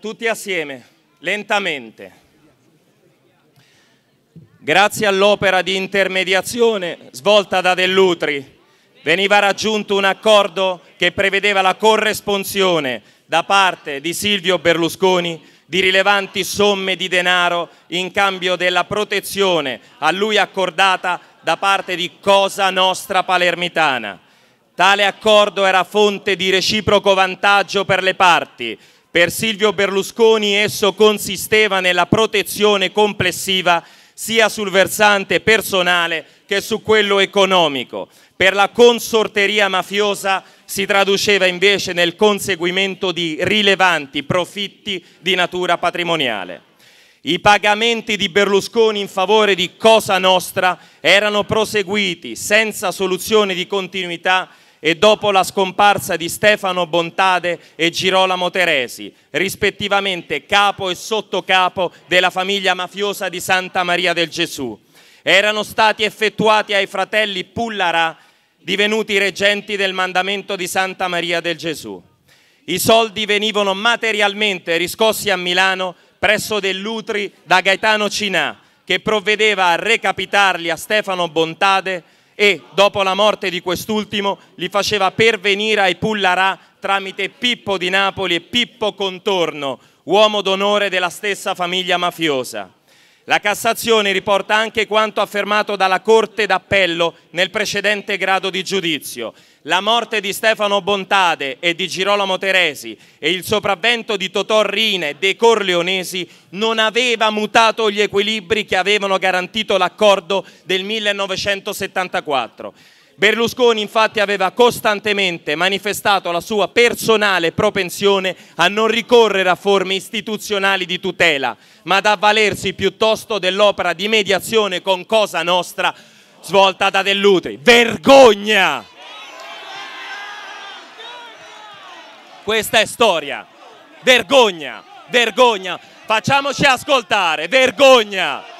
Tutti assieme, lentamente. Grazie all'opera di intermediazione svolta da Dell'Utri veniva raggiunto un accordo che prevedeva la corresponsione da parte di Silvio Berlusconi di rilevanti somme di denaro in cambio della protezione a lui accordata da parte di Cosa Nostra Palermitana. Tale accordo era fonte di reciproco vantaggio per le parti, per Silvio Berlusconi esso consisteva nella protezione complessiva sia sul versante personale che su quello economico. Per la consorteria mafiosa si traduceva invece nel conseguimento di rilevanti profitti di natura patrimoniale. I pagamenti di Berlusconi in favore di Cosa Nostra erano proseguiti senza soluzione di continuità e dopo la scomparsa di Stefano Bontade e Girolamo Teresi, rispettivamente capo e sottocapo della famiglia mafiosa di Santa Maria del Gesù. Erano stati effettuati ai fratelli Pullarà, divenuti reggenti del mandamento di Santa Maria del Gesù. I soldi venivano materialmente riscossi a Milano presso Dell'Utri da Gaetano Cinà, che provvedeva a recapitarli a Stefano Bontade e dopo la morte di quest'ultimo li faceva pervenire ai Pullarà tramite Pippo di Napoli e Pippo Contorno, uomo d'onore della stessa famiglia mafiosa. La Cassazione riporta anche quanto affermato dalla Corte d'Appello nel precedente grado di giudizio. La morte di Stefano Bontade e di Girolamo Teresi e il sopravvento di Totò Rine e dei Corleonesi non aveva mutato gli equilibri che avevano garantito l'accordo del 1974. Berlusconi infatti aveva costantemente manifestato la sua personale propensione a non ricorrere a forme istituzionali di tutela, ma ad avvalersi piuttosto dell'opera di mediazione con Cosa Nostra svolta da Dell'Utri. Vergogna! Questa è storia. Vergogna! Vergogna! Facciamoci ascoltare, vergogna!